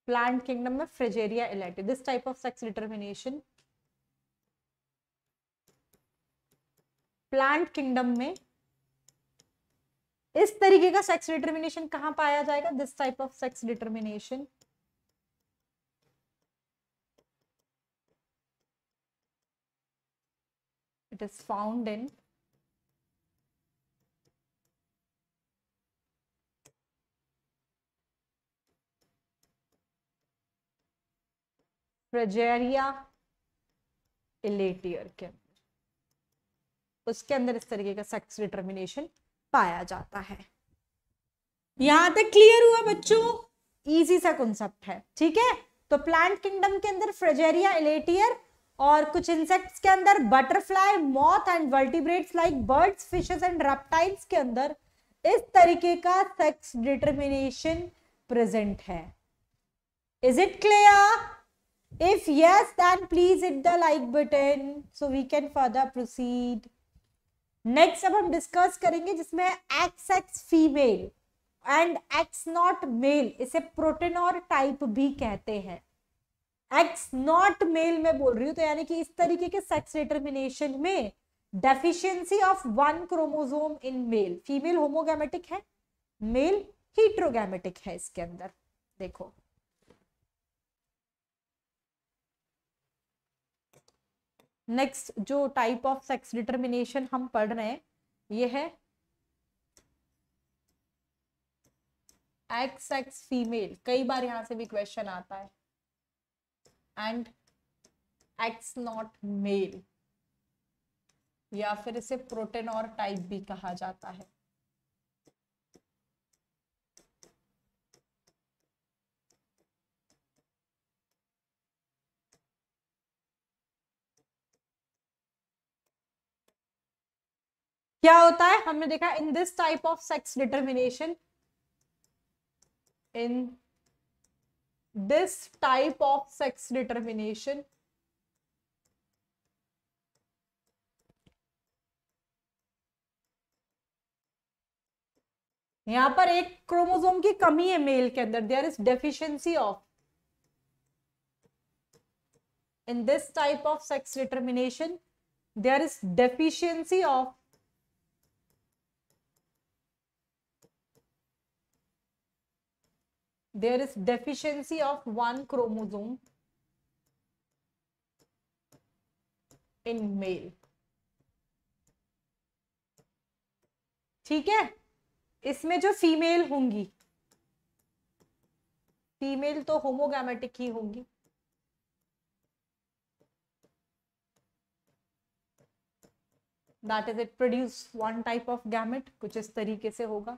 प्लांट किंगडम में Fragaria elatior this type of sex determination plant kingdom में इस तरीके का सेक्स डिटर्मिनेशन कहां पाया जाएगा this type of sex determination it found in Fragaria elatior के अंदर उसके अंदर इस तरीके का सेक्स डिटर्मिनेशन पाया जाता है यहां तक क्लियर हुआ बच्चों इजी सा कॉन्सेप्ट है ठीक है तो प्लांट किंगडम के अंदर फ्रेजेरिया एलेटियर और कुछ इंसेक्ट्स के अंदर butterfly moth and vertebrates like birds fishes and reptiles के अंदर इस तरीके का सेक्स डिटर्मिनेशन प्रेजेंट है is it clear if yes then please hit the like button so we can further proceed next अब हम डिस्कस करेंगे जिसमें X X female and X not male इसे प्रोटेनोर टाइप भी कहते हैं एक्स नॉट मेल में बोल रही हूँ तो यानी कि इस तरीके के सेक्स डिटर्मिनेशन में deficiency of one chromosome in male female homogametic है मेल हीट्रोगेमेटिक है इसके अंदर देखो नेक्स्ट जो टाइप ऑफ सेक्स डिटर्मिनेशन हम पढ़ रहे हैं ये है एक्स सेक्स फीमेल कई बार यहां से भी क्वेश्चन आता है एंड एक्स नॉट मेल या फिर इसे और टाइप भी कहा जाता है क्या होता है हमने देखा in this type of sex determination in this type of sex determination यहां पर एक क्रोमोसोम की कमी है मेल के अंदर there is deficiency of in this type of sex determination there is deficiency of there is deficiency of one chromosome in male ठीक है इसमें जो फीमेल होंगी फीमेल तो होमोगैमेटिक ही होंगी that is it produce one type of gamete कुछ इस तरीके से होगा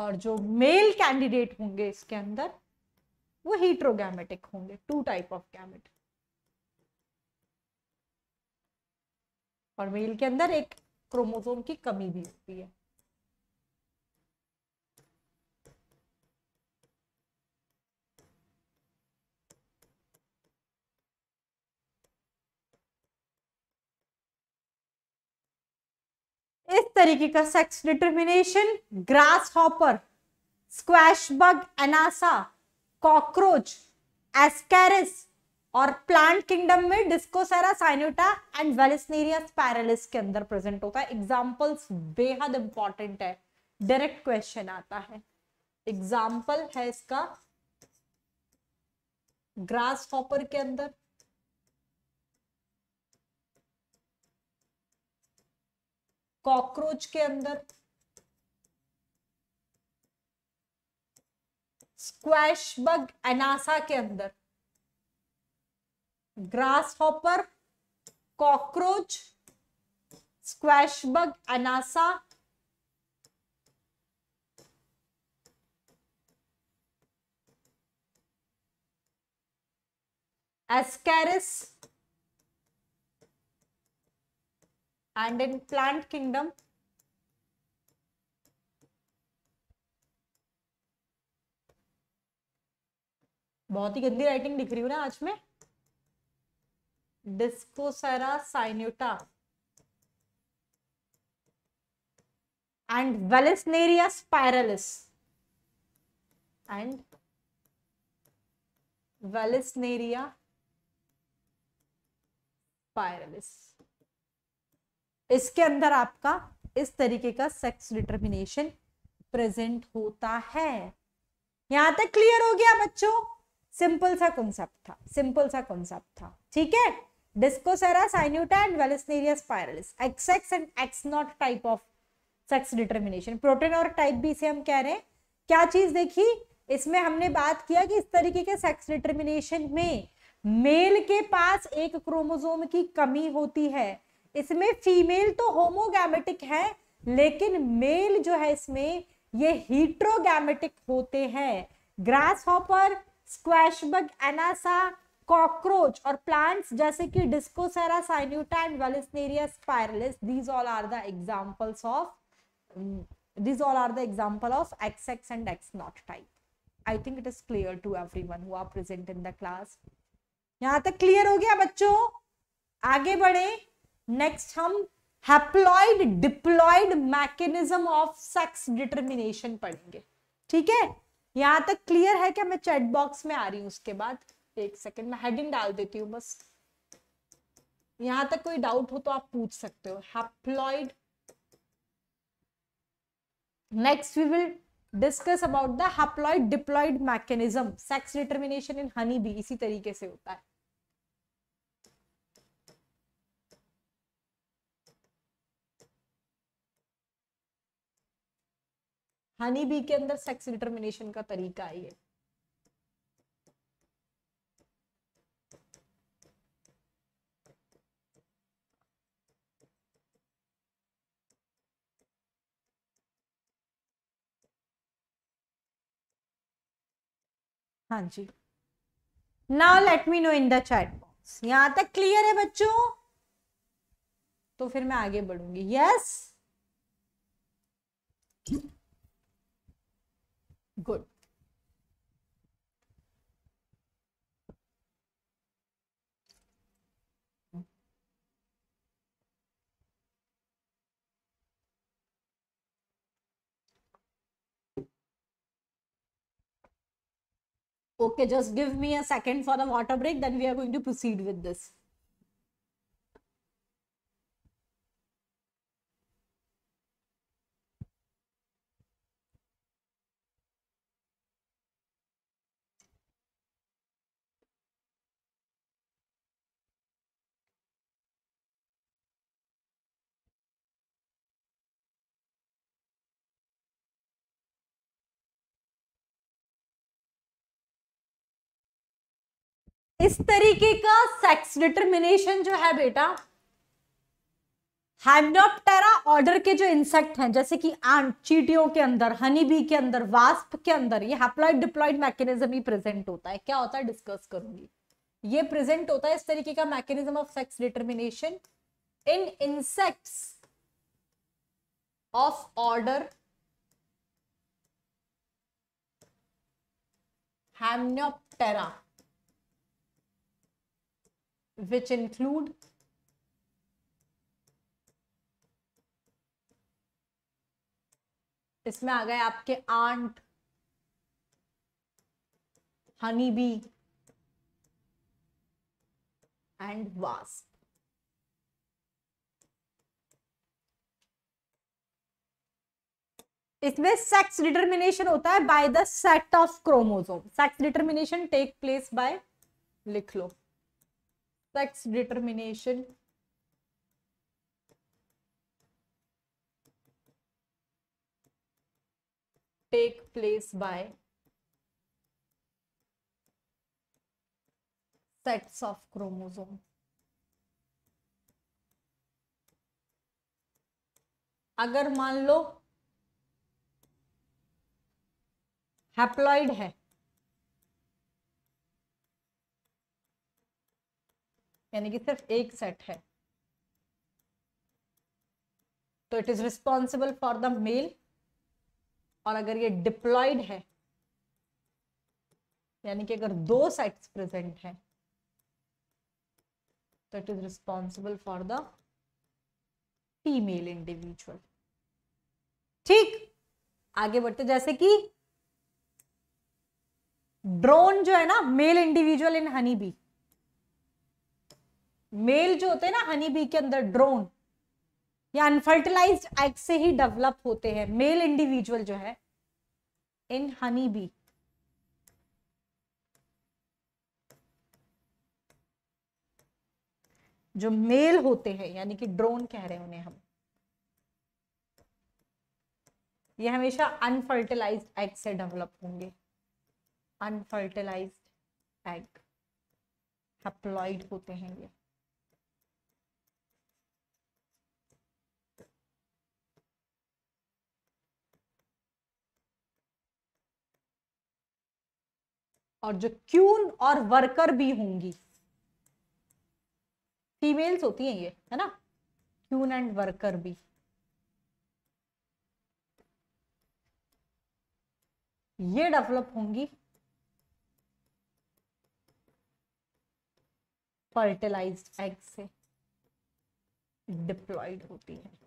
और जो मेल कैंडिडेट होंगे इसके अंदर वो हीट्रोगैमेटिक होंगे टू टाइप ऑफ गैमेट और मेल के अंदर एक क्रोमोसोम की कमी भी होती है इस तरीके का sex determination grasshopper squash bug Anasa cockroach Ascaris और प्लांट किंगडम में डिस्कोसेरा साइनोटा एंड वेलिसनेरिया स्पैरलिस के अंदर प्रेजेंट होता है एग्जांपल्स बेहद इंपॉर्टेंट है डायरेक्ट क्वेश्चन आता है एग्जाम्पल है इसका ग्रास हॉपर के अंदर कॉकरोच के अंदर स्क्वैश बग एनासा के अंदर grasshopper cockroach squash bug Anasa Ascaris and in plant kingdom बहुत ही गंदी राइटिंग दिख रही हूँ ना आज में Dioscorea sinuata and Vallisneria spiralis and Vallisneria spiralis इसके अंदर आपका इस तरीके का सेक्स डिटर्मिनेशन प्रेजेंट होता है यहां तक क्लियर हो गया बच्चों सिंपल सा कॉन्सेप्ट था सिंपल सा कॉन्सेप्ट था ठीक है Dioscorea sinuata and Vallisneria spiralis X X and X not type of sex determination protein और टाइप बी से हम कह रहे हैं क्या चीज देखी इसमें हमने बात किया कि इस तरीके के सेक्स डिटर्मिनेशन में मेल के पास एक क्रोमोजोम की कमी होती है इसमें फीमेल तो होमोगेमेटिक है लेकिन मेल जो है इसमें ये हीट्रोगैमेटिक होते हैं grasshopper squash bug Anasa cockroach और प्लांट्स जैसे कि Dioscorea sinuata and Vallisneria spiralis these all are the examples of these all are the example of X X and X not type I think it is clear to everyone हुआ present in the class यहां तक clear हो गया बच्चों आगे बढ़े next हम haploid diploid mechanism of sex determination पढ़ेंगे ठीक है यहां तक क्लियर है क्या मैं चैट बॉक्स में आ रही हूँ उसके बाद एक सेकेंड मैं हेडिंग डाल देती हूँ बस यहां तक कोई डाउट हो तो आप पूछ सकते हो haploid we will discuss about the haploid diploid mechanism sex determination in honey भी इसी तरीके से होता है हनी बी के अंदर सेक्स डिटर्मिनेशन का तरीका है ये हाँ जी now let me know in the chat box यहां तक क्लियर है बच्चों तो फिर मैं आगे बढ़ूंगी yes yes? good. Okay, just give me a second for the water break, then we are going to proceed with this. इस तरीके का सेक्स डिटर्मिनेशन जो है बेटा हैमनोप्टेरा ऑर्डर के जो इंसेक्ट हैं जैसे कि आंट चीटियों के अंदर हनी बी के अंदर वास्प के अंदर ये हैप्लॉइड डिप्लॉइड मैकेनिज्म ही प्रेजेंट होता है क्या होता है डिस्कस करूंगी ये प्रेजेंट होता है इस तरीके का mechanism of sex determination in insects of order Hymenoptera which include इसमें आ गए आपके आंट हनी बी एंड वास इसमें सेक्स डिटर्मिनेशन होता है by the set of chromosome sex determination take place by लिख लो sex determination take place by sets of chromosome अगर मान लो हैप्लॉइड है यानी कि सिर्फ एक सेट है तो it is responsible for the male और अगर ये डिप्लॉयड है यानी कि अगर दो सेट्स प्रेजेंट हैं तो it is responsible for the female individual ठीक आगे बढ़ते जैसे कि ड्रोन जो है ना male individual in honey bee male जो होते हैं ना हनी बी के अंदर ड्रोन या अनफर्टिलाइज एग से ही डेवलप होते हैं मेल इंडिविजुअल जो है इन हनी बी जो मेल होते हैं यानी कि ड्रोन कह रहे हैं उन्हें हम ये हमेशा अनफर्टिलाइज एग से डेवलप होंगे अनफर्टिलाइज एग हैप्लॉइड होते हैं ये और जो क्यून और वर्कर भी होंगी फीमेल्स होती हैं ये है ना क्यून एंड वर्कर भी ये डेवलप होंगी फर्टिलाइज्ड एग से डिप्लॉयड होती है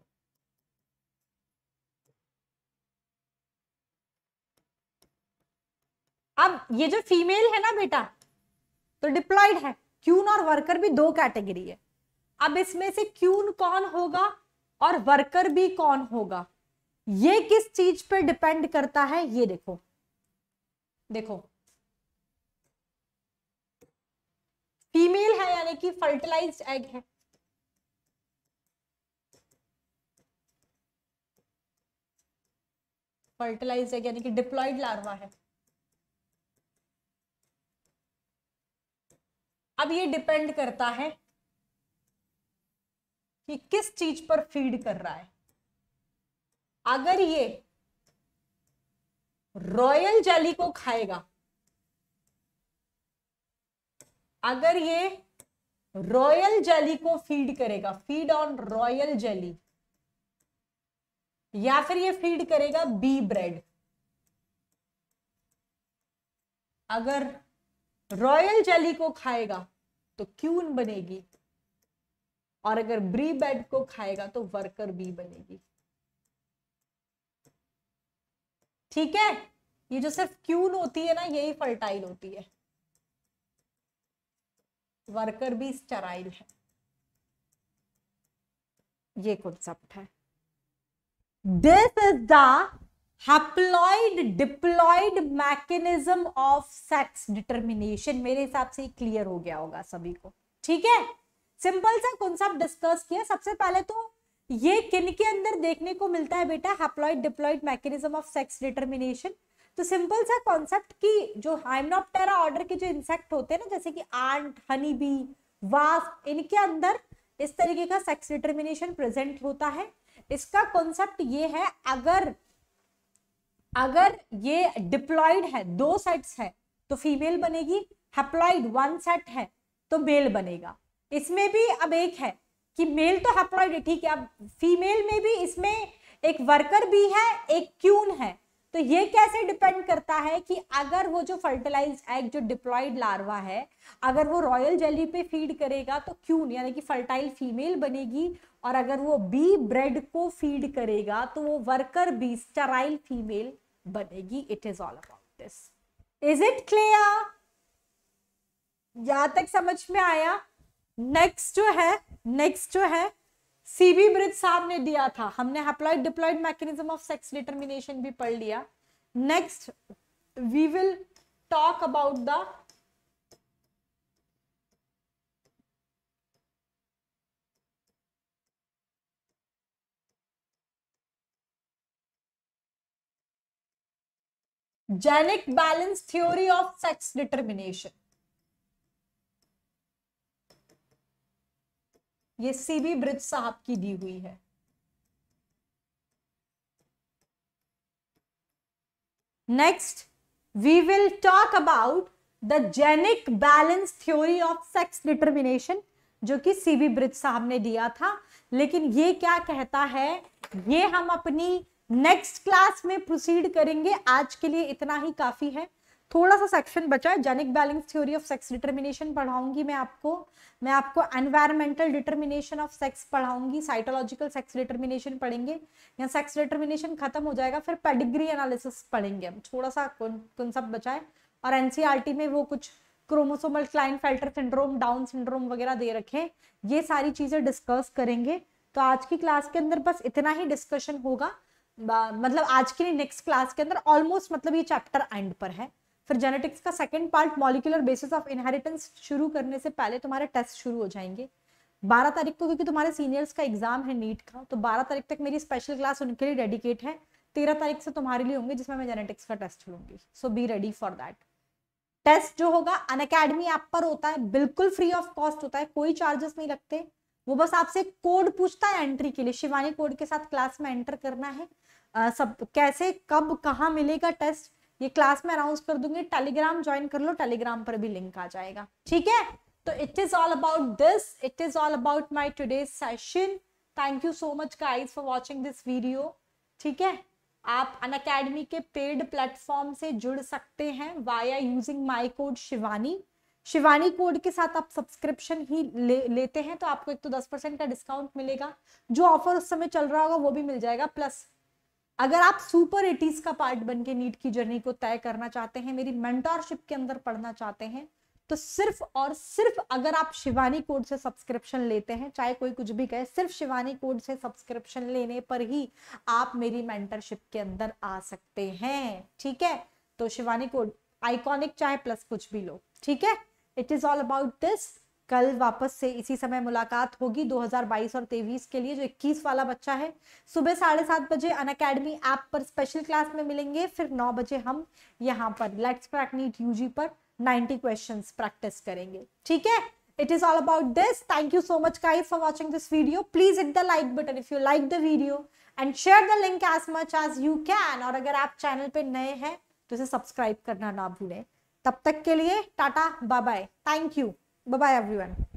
अब ये जो फीमेल है ना बेटा तो डिप्लॉयड है क्यून और वर्कर भी दो कैटेगरी है अब इसमें से क्यून कौन होगा और वर्कर भी कौन होगा ये किस चीज पे डिपेंड करता है ये देखो देखो फीमेल है यानी कि फर्टिलाइज्ड एग है फर्टिलाइज एग यानी कि डिप्लॉयड लार्वा है अब ये डिपेंड करता है कि किस चीज पर फीड कर रहा है अगर ये रॉयल जेली को खाएगा अगर ये रॉयल जेली को फीड करेगा फीड ऑन रॉयल जेली या फिर ये फीड करेगा बी ब्रेड अगर रॉयल जेली को खाएगा तो क्यून बनेगी और अगर ब्री बेड को खाएगा तो वर्कर बी बनेगी ठीक है ये जो सिर्फ क्यून होती है ना यही फर्टाइल होती है वर्कर भी स्टराइल है ये कॉन्सेप्ट है this is the haploid diploid mechanism of sex determination मेरे हिसाब से क्लियर हो गया होगा सभी को ठीक है सिंपल सा कॉन्सेप्ट डिस्कस किया सबसे पहले तो ये किन के अंदर देखने को मिलता है बेटा haploid diploid mechanism of sex determination तो सिंपल सा कॉन्सेप्ट की जो हाइमनोप्टेरा ऑर्डर के जो इंसेक्ट होते हैं ना जैसे कि आंट हनी बी वाफ इनके अंदर इस तरीके का सेक्स डिटर्मिनेशन प्रेजेंट होता है इसका कॉन्सेप्ट ये है अगर अगर ये डिप्लॉयड है दो सेट्स है तो फीमेल बनेगी हेप्लॉइड वन सेट है तो मेल बनेगा इसमें भी अब एक है कि मेल तो हेप्लॉइड है ठीक है अब फीमेल में भी इसमें एक वर्कर भी है एक क्यून है तो ये कैसे डिपेंड करता है कि अगर वो जो फर्टिलाइज एग जो डिप्लॉइड लार्वा है अगर वो रॉयल जेली पे फीड करेगा तो क्यून यानी कि फर्टाइल फीमेल बनेगी और अगर वो बी ब्रेड को फीड करेगा तो वो वर्कर बी स्टराइल फीमेल बनेगी it is all about this is it clear यहां तक समझ में आया नेक्स्ट जो है नेक्स्ट जो है सीबी ब्रिज साहब ने दिया था हमने haploid diploid mechanism of sex determination भी पढ़ लिया next we will talk about the genic balance theory of sex determination ये सीबी ब्रिज साहब की दी हुई है next we will talk about the genic balance theory of sex determination जो कि सीबी ब्रिज साहब ने दिया था लेकिन ये क्या कहता है ये हम अपनी नेक्स्ट क्लास में प्रोसीड करेंगे आज के लिए इतना ही काफी है थोड़ा सा सेक्शन बचा है genic balance theory of sex determination पढ़ाऊंगी मैं आपको मैं आपको एनवायरमेंटल डिटर्मिनेशन ऑफ सेक्स पढ़ाऊंगी साइटोलॉजिकल सेक्स डिटर्मिनेशन पढ़ेंगे या सेक्स डिटर्मिनेशन खत्म हो जाएगा फिर पेडिग्री एनालिसिस पढ़ेंगे हम थोड़ा सा कंसेप्ट बचा है और एनसीआरटी e में वो कुछ chromosomal Klinefelter syndrome Down syndrome वगैरह दे रखे ये सारी चीजें डिस्कस करेंगे तो आज की क्लास के अंदर बस इतना ही डिस्कशन होगा मतलब आज के लिए नेक्स्ट क्लास के अंदर ऑलमोस्ट मतलब ये चैप्टर एंड पर है फिर जेनेटिक्स का second part molecular basis of inheritance शुरू करने से पहले तुम्हारे टेस्ट शुरू हो जाएंगे बारह तारीख को क्योंकि तुम्हारे सीनियर्स का एग्जाम है नीट का तो बारह तारीख तक मेरी स्पेशल क्लास उनके लिए डेडिकेट है तेरह तारीख से तुम्हारे लिए होंगे जिसमें मैं जेनेटिक्स का टेस्ट लूंगी so be ready for that test जो होगा अन ऐप पर होता है बिल्कुल फ्री ऑफ कॉस्ट होता है कोई चार्जेस नहीं लगते वो बस आपसे कोड पूछता है एंट्री के लिए शिवानी कोड के साथ क्लास में एंटर करना है आ, सब कैसे कब कहाँ मिलेगा टेस्ट ये क्लास में अनाउंस कर दूंगी टेलीग्राम ज्वाइन कर लो टेलीग्राम पर भी लिंक आ जाएगा ठीक है तो it is all about this it is all about my today session thank you so much guys for watching this video ठीक है आप अन अकेडमी के पेड प्लेटफॉर्म से जुड़ सकते हैं via using my code Shivani Shivani code के साथ आप सब्सक्रिप्शन ही ले, लेते हैं तो आपको एक तो दस परसेंट का डिस्काउंट मिलेगा जो ऑफर उस समय चल रहा होगा वो भी मिल जाएगा प्लस अगर आप सुपर एटीज का पार्ट बन के नीट की जर्नी को तय करना चाहते हैं मेरी मेंटोरशिप के अंदर पढ़ना चाहते हैं तो सिर्फ और सिर्फ अगर आप शिवानी कोड से सब्सक्रिप्शन लेते हैं चाहे कोई कुछ भी कहे सिर्फ शिवानी कोड से सब्सक्रिप्शन लेने पर ही आप मेरी मेंटरशिप के अंदर आ सकते हैं ठीक है तो शिवानी कोड आइकॉनिक चाहे प्लस कुछ भी लो ठीक है it is all about this कल वापस से इसी समय मुलाकात होगी 2022 और 23 के लिए जो 21 वाला बच्चा है सुबह साढ़े सात बजे अन अकेडमी ऐप पर स्पेशल क्लास में मिलेंगे फिर नौ बजे हम यहाँ पर लेट्स क्रैक यूजी पर 90 क्वेश्चंस प्रैक्टिस करेंगे ठीक है it is all about this thank you so much guys for watching this video please hit the like button if you like the video and share the link as much as you can और अगर आप channel पे नए हैं तो इसे subscribe करना ना भूलें तब तक के लिए tata bye bye thank you bye everyone